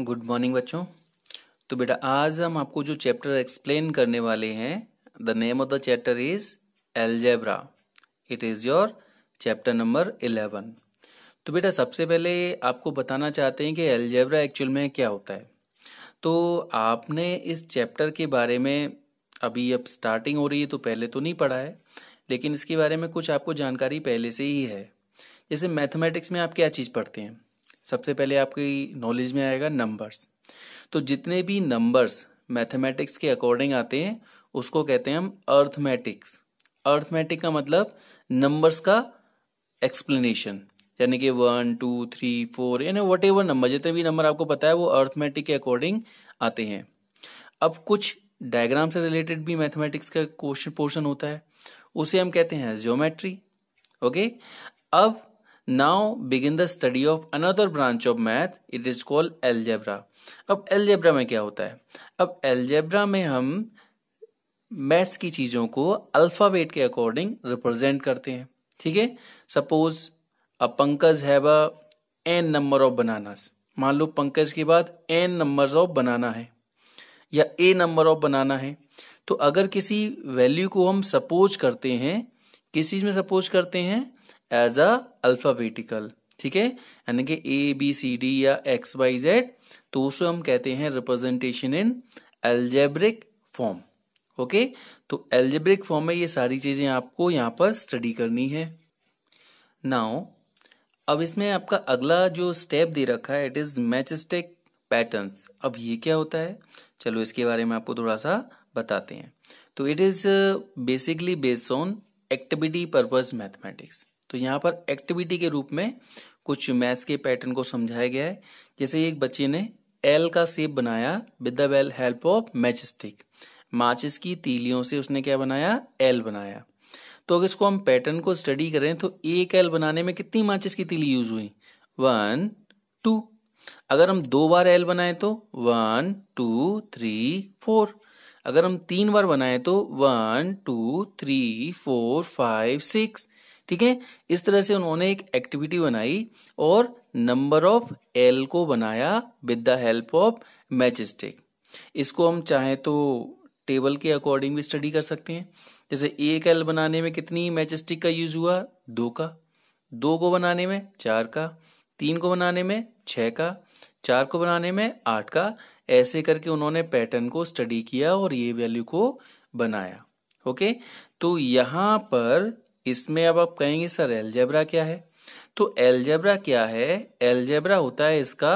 Good morning बच्चों तो बेटा आज हम आपको जो चैप्टर एक्सप्लेन करने वाले हैं the name of the chapter is algebra it is your chapter number eleven तो बेटा सबसे पहले आपको बताना चाहते हैं कि एलजेब्रा एक्चुअल में क्या होता है तो आपने इस चैप्टर के बारे में अभी अब स्टार्टिंग हो रही है तो पहले तो नहीं पढ़ा है लेकिन इसके बारे में कुछ आपको जानकारी पहले से ही है जैसे मैथमेटिक्स में आप क्या चीज़ पढ़ते हैं सबसे पहले आपकी नॉलेज में आएगा नंबर्स तो जितने भी नंबर्स मैथमेटिक्स के अकॉर्डिंग आते हैं उसको कहते हैं हम अर्थमेटिक्स अर्थमेटिक का मतलब नंबर्स का एक्सप्लेनेशन यानी कि वन टू थ्री फोर यानी वट एवर नंबर जितने भी नंबर आपको पता है वो अर्थमेटिक के अकॉर्डिंग आते हैं अब कुछ डायग्राम से रिलेटेड भी मैथमेटिक्स का क्वेश्चन पोर्शन होता है उसे हम कहते हैं ज्योमेट्री ओके अब now begin the study of another branch of math it is called algebra अब एलजेब्रा में क्या होता है अब एलजेब्रा में हम मैथ्स की चीजों को अल्फावेट के अकॉर्डिंग रिप्रेजेंट करते हैं ठीक है सपोज अ पंकज है एन नंबर ऑफ बनानास मान लो पंकज के बाद एन नंबर ऑफ बनाना है या ए नंबर ऑफ बनाना है तो अगर किसी वैल्यू को हम सपोज करते हैं किस चीज में सपोज करते हैं एज अ अल्फाबेटिकल ठीक है यानी कि ए बी सी डी या एक्स वाई जेड तो उसे हम कहते हैं representation in algebraic form okay तो एल्जेब्रिक फॉर्म में ये सारी चीजें आपको यहाँ पर स्टडी करनी है नाउ अब इसमें आपका अगला जो स्टेप दे रखा है इट इज मैचिस्टिक पैटर्न्स अब ये क्या होता है चलो इसके बारे में आपको थोड़ा सा बताते हैं तो it is basically based on activity purpose mathematics तो यहाँ पर एक्टिविटी के रूप में कुछ मैथ्स के पैटर्न को समझाया गया है जैसे एक बच्चे ने एल का सेप बनाया with the well help of match stick माचिस की तीलियों से उसने क्या बनाया एल बनाया तो अगर इसको हम पैटर्न को स्टडी करें तो एक एल बनाने में कितनी माचिस की तीली यूज हुई वन टू अगर हम दो बार एल बनाए तो वन टू थ्री फोर अगर हम तीन बार बनाए तो one two three four five six ठीक है इस तरह से उन्होंने एक एक्टिविटी बनाई और नंबर ऑफ एल को बनाया with the help of match stick इसको हम चाहें तो टेबल के अकॉर्डिंग भी स्टडी कर सकते हैं जैसे एक एल बनाने में कितनी मैच स्टिक का यूज हुआ दो का दो को बनाने में चार का तीन को बनाने में छः का चार को बनाने में आठ का ऐसे करके उन्होंने पैटर्न को स्टडी किया और ये वैल्यू को बनाया ओके तो यहां पर इसमें अब आप कहेंगे सर एलजेब्रा क्या है तो एलजेब्रा क्या है एलजेब्रा होता है इसका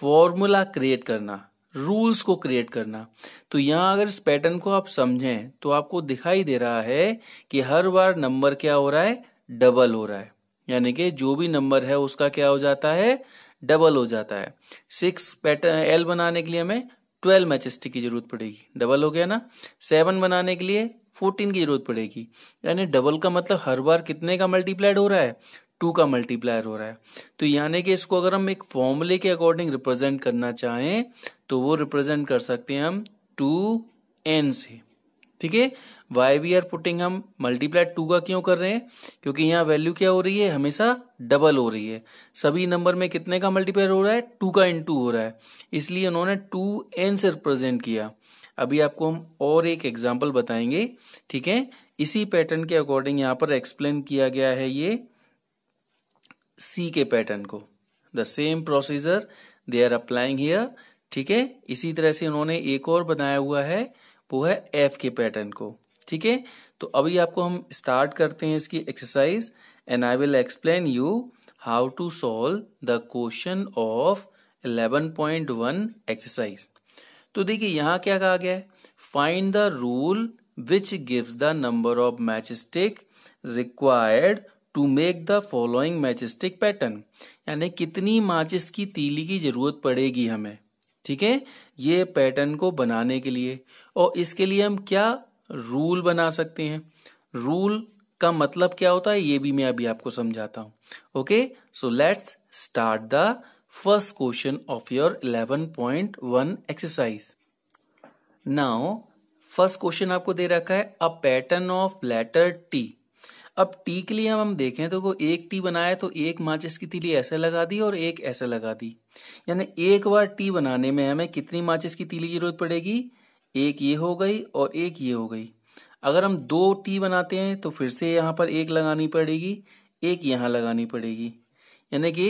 फॉर्मूला क्रिएट करना रूल्स को क्रिएट करना तो यहाँ अगर इस पैटर्न को आप समझें तो आपको दिखाई दे रहा है कि हर बार नंबर क्या हो रहा है डबल हो रहा है यानी कि जो भी नंबर है उसका क्या हो जाता है डबल हो जाता है सिक्स पैटर्न एल बनाने के लिए हमें ट्वेल्व मैचेस्टिक की जरूरत पड़ेगी डबल हो गया ना सेवन बनाने के लिए फोर्टीन की जरूरत पड़ेगी यानी डबल का मतलब हर बार कितने का मल्टीप्लाइड हो रहा है टू का मल्टीप्लायर हो रहा है तो यानी कि इसको अगर हम एक फॉर्मूले के अकॉर्डिंग रिप्रेजेंट करना चाहें तो वो रिप्रेजेंट कर सकते हैं हम टू एन से ठीक है वाई वी आर पुटिंग हम मल्टीप्लाई टू का क्यों कर रहे हैं क्योंकि यहाँ वैल्यू क्या हो रही है हमेशा डबल हो रही है सभी नंबर में कितने का मल्टीप्लाई हो रहा है टू का इन हो रहा है इसलिए उन्होंने टू एन से रिप्रेजेंट किया अभी आपको हम और एक एग्जाम्पल बताएंगे ठीक है इसी पैटर्न के अकॉर्डिंग यहां पर एक्सप्लेन किया गया है ये सी के पैटर्न को the same procedure they are applying here ठीक है इसी तरह से उन्होंने एक और बनाया हुआ है वो है एफ के पैटर्न को ठीक है तो अभी आपको हम स्टार्ट करते हैं इसकी exercise and I will explain you how to solve the question of 11.1 exercise तो देखिए यहाँ क्या कहा गया है find the rule which gives the number of match stick required to make the following match stick pattern यानी कितनी माचिस की तीली की जरूरत पड़ेगी हमें ठीक है ये पैटर्न को बनाने के लिए और इसके लिए हम क्या रूल बना सकते हैं रूल का मतलब क्या होता है ये भी मैं अभी आपको समझाता हूं okay so let's start the first question of your 11.1 exercise. Now, first question आपको दे रखा है a pattern of letter T अब टी के लिए हम हम देखें तो को एक टी बनाया तो एक माचिस की तीली ऐसे लगा दी और एक ऐसे लगा दी यानी एक बार टी बनाने में हमें कितनी माचिस की तीली की जरूरत पड़ेगी एक ये हो गई और एक ये हो गई अगर हम दो टी बनाते हैं तो फिर से यहां पर एक लगानी पड़ेगी एक यहां लगानी पड़ेगी यानी कि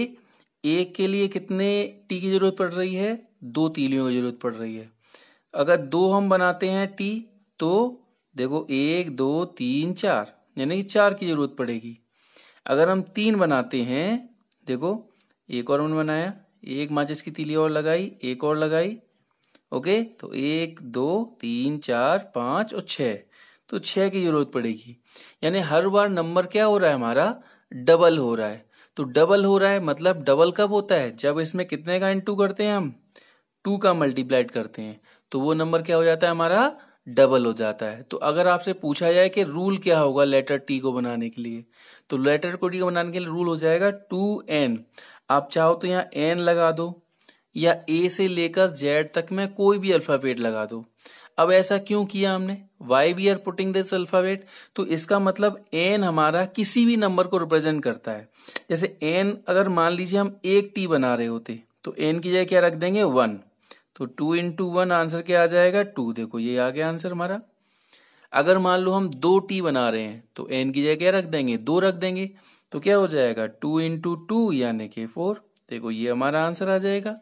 एक के लिए कितने टी की जरूरत पड़ रही है दो तीलियों की जरूरत पड़ रही है अगर दो हम बनाते हैं टी तो देखो एक दो तीन चार यानी कि चार की जरूरत पड़ेगी अगर हम तीन बनाते हैं देखो एक और हमने बनाया एक माचिस की तीली और लगाई एक और लगाई ओके तो एक दो तीन चार पाँच और छः तो छः की जरूरत पड़ेगी यानी हर बार नंबर क्या हो रहा है हमारा डबल हो रहा है तो डबल हो रहा है मतलब डबल कब होता है जब इसमें कितने का इंटू करते हैं हम टू का मल्टीप्लाइड करते हैं तो वो नंबर क्या हो जाता है हमारा डबल हो जाता है तो अगर आपसे पूछा जाए कि रूल क्या होगा लेटर टी को बनाने के लिए तो लेटर को टी को बनाने के लिए रूल हो जाएगा टू एन आप चाहो तो यहाँ एन लगा दो या ए से लेकर जेड तक में कोई भी अल्फाबेट लगा दो अब ऐसा क्यों किया हमने why we are putting this alphabet तो इसका मतलब एन हमारा किसी भी नंबर को रिप्रेजेंट करता है जैसे एन अगर मान लीजिए हम एक टी बना रहे होते तो एन की जगह क्या रख देंगे वन तो टू टू वन आंसर क्या आ जाएगा टू देखो ये आ गया आंसर हमारा अगर मान लो हम दो टी बना रहे हैं तो एन की जगह क्या रख देंगे दो रख देंगे तो क्या हो जाएगा टू इंटू टू यानी कि फोर देखो ये हमारा आंसर आ जाएगा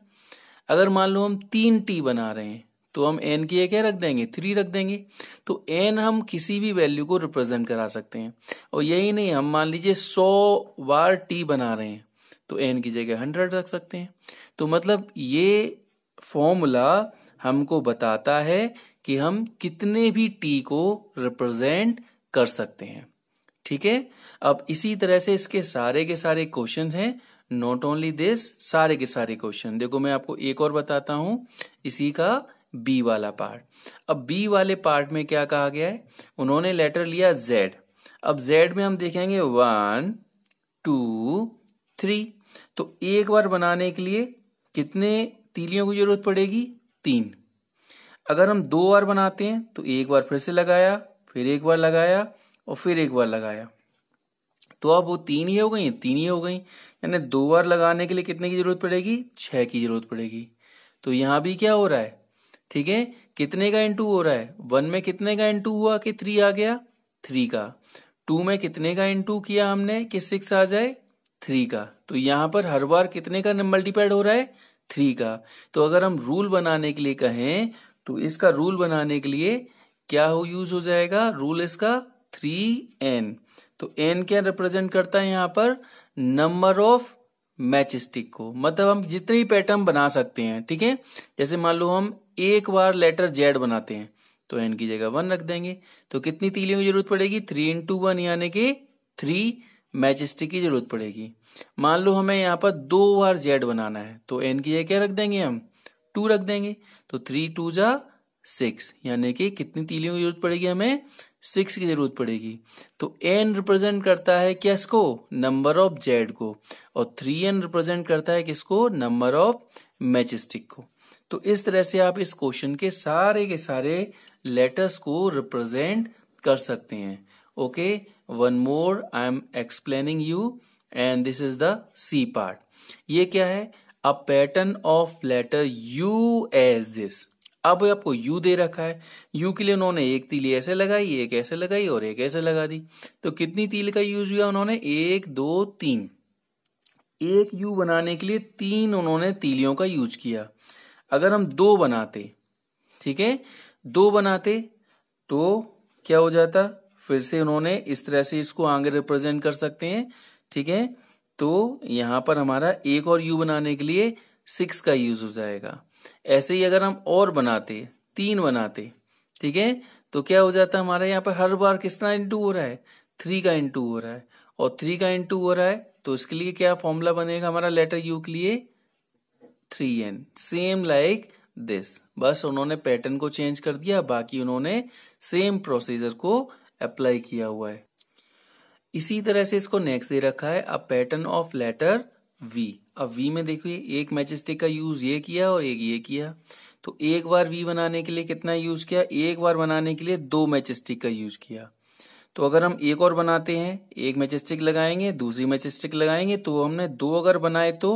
अगर मान लो हम तीन टी बना रहे हैं तो हम एन की क्या रख देंगे थ्री रख देंगे तो एन हम किसी भी वैल्यू को रिप्रेजेंट करा सकते हैं और यही नहीं हम मान लीजिए सौ बार टी बना रहे हैं तो एन की जगह हंड्रेड रख सकते हैं तो मतलब ये फॉर्मूला हमको बताता है कि हम कितने भी टी को रिप्रेजेंट कर सकते हैं ठीक है अब इसी तरह से इसके सारे के सारे क्वेश्चन हैं नॉट ओनली दिस सारे के सारे क्वेश्चन देखो मैं आपको एक और बताता हूं इसी का बी वाला पार्ट अब बी वाले पार्ट में क्या कहा गया है उन्होंने लेटर लिया जेड अब जेड में हम देखेंगे वन टू थ्री तो एक बार बनाने के लिए कितने तीलियों की जरूरत पड़ेगी तीन अगर हम दो बार बनाते हैं तो एक बार फिर से लगाया फिर एक बार लगाया और फिर एक बार लगाया तो अब वो तीन ही हो गई तीन ही हो गई यानी दो बार लगाने के लिए कितने की जरूरत पड़ेगी छह की जरूरत पड़ेगी तो यहां भी क्या हो रहा है ठीक है कितने का इंटू हो रहा है वन में कितने का इंटू हुआ कि थ्री आ गया थ्री का टू में कितने का इंटू किया हमने कि सिक्स आ जाए थ्री का तो यहां पर हर बार कितने का मल्टीपाइड हो रहा है थ्री का तो अगर हम रूल बनाने के लिए कहें तो इसका रूल बनाने के लिए क्या हो यूज हो जाएगा रूल इसका थ्री एन तो एन क्या रिप्रेजेंट करता है यहां पर नंबर ऑफ मैच स्टिक को मतलब हम जितने भी पैटर्न बना सकते हैं ठीक है जैसे मान लो हम एक बार लेटर जेड बनाते हैं तो एन की जगह वन रख देंगे तो कितनी तीलियों की जरूरत पड़ेगी थ्री इंटू वन यानी कि थ्री मैच स्टिक की जरूरत पड़ेगी मान लो हमें यहाँ पर दो बार जेड बनाना है तो एन की जगह क्या रख देंगे हम टू रख देंगे तो थ्री टू जा सिक्स यानी कि कितनी तीलियों की जरूरत पड़ेगी हमें सिक्स की जरूरत पड़ेगी तो एन रिप्रेजेंट करता है क्या को नंबर ऑफ जेड को और थ्री एन रिप्रेजेंट करता है किसको नंबर ऑफ मैचिस्टिक को तो इस तरह से आप इस क्वेश्चन के सारे के सारे लेटर्स को रिप्रेजेंट कर सकते हैं okay one more I am explaining you and this is the C part ये क्या है a pattern of letter U as this अब आपको यू दे रखा है यू के लिए उन्होंने एक तीली ऐसे लगाई एक ऐसे लगाई और एक ऐसे लगा दी तो कितनी तील का यूज हुआ उन्होंने एक दो तीन एक यू बनाने के लिए तीन उन्होंने तीलियों का यूज किया अगर हम दो बनाते ठीक है दो बनाते तो क्या हो जाता फिर से उन्होंने इस तरह से इसको आगे रिप्रेजेंट कर सकते हैं ठीक है तो यहां पर हमारा एक और यू बनाने के लिए सिक्स का यूज हो जाएगा ऐसे ही अगर हम और बनाते तीन बनाते ठीक है तो क्या हो जाता है हमारे यहाँ पर हर बार कितना इंटू हो रहा है थ्री का इंटू हो रहा है और थ्री का इंटू हो रहा है तो इसके लिए क्या फॉर्मूला बनेगा हमारा लेटर यू के लिए three N same like this बस उन्होंने पैटर्न को चेंज कर दिया बाकी उन्होंने सेम प्रोसीजर को अप्लाई किया हुआ है इसी तरह से इसको नेक्स्ट दे रखा है a pattern of letter V अब वी में देखिए एक मैचस्टिक का यूज ये किया और एक ये किया तो एक बार वी बनाने के लिए कितना यूज किया एक बार बनाने के लिए दो मैचस्टिक का यूज किया तो अगर हम एक और बनाते हैं एक मैचस्टिक लगाएंगे दूसरी मैचस्टिक लगाएंगे तो हमने दो अगर बनाए तो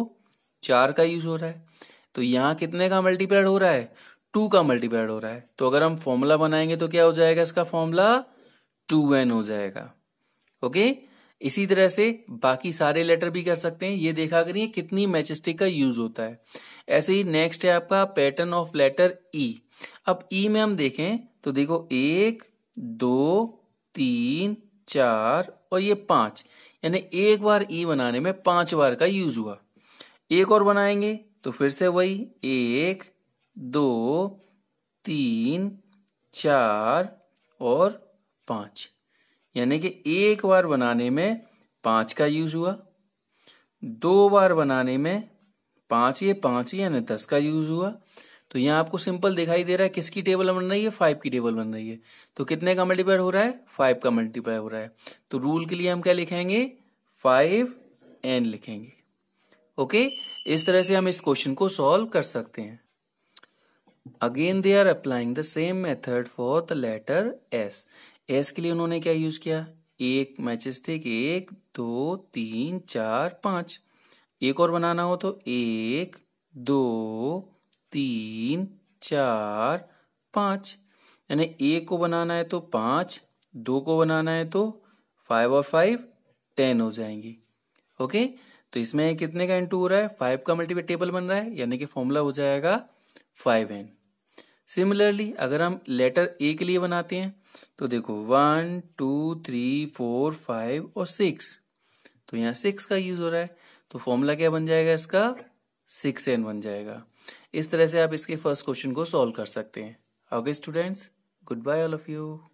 चार का यूज हो रहा है तो यहाँ कितने का मल्टीप्लाइड हो रहा है टू का मल्टीप्लाइड हो रहा है तो अगर हम फॉर्मूला बनाएंगे तो क्या हो जाएगा इसका फॉर्मूला टू हो जाएगा ओके okay? इसी तरह से बाकी सारे लेटर भी कर सकते हैं ये देखा करिए कितनी मैचेस्टिक का यूज होता है ऐसे ही नेक्स्ट है आपका पैटर्न ऑफ लेटर ई अब ई e में हम देखें तो देखो एक दो तीन चार और ये पांच यानी एक बार ई e बनाने में पांच बार का यूज हुआ एक और बनाएंगे तो फिर से वही एक दो तीन चार और पांच यानी कि एक बार बनाने में पांच का यूज हुआ दो बार बनाने में पांच ये पांच यानी दस का यूज हुआ तो यहां आपको सिंपल दिखाई दे रहा है किसकी टेबल बन रही है फाइव की टेबल बन रही है तो कितने का मल्टीप्लाई हो रहा है फाइव का मल्टीप्लाई हो रहा है तो रूल के लिए हम क्या लिखेंगे फाइव एन लिखेंगे ओके इस तरह से हम इस क्वेश्चन को सॉल्व कर सकते हैं again they are applying the same method for the letter S S के लिए उन्होंने क्या यूज किया एक मैचेस थे कि एक दो तीन चार पांच एक और बनाना हो तो एक दो तीन चार पांच यानी एक को बनाना है तो पांच दो को बनाना है तो फाइव और फाइव टेन हो जाएंगे ओके तो इसमें कितने का इंटू हो रहा है फाइव का मल्टीपल टेबल बन रहा है यानी कि फॉर्मूला हो जाएगा फाइव एन सिमिलरली अगर हम लेटर ए के लिए बनाते हैं तो देखो one two three four five और सिक्स तो यहाँ सिक्स का यूज हो रहा है तो फॉर्मूला क्या बन जाएगा इसका सिक्स एन बन जाएगा इस तरह से आप इसके फर्स्ट क्वेश्चन को सॉल्व कर सकते हैं okay students goodbye all of you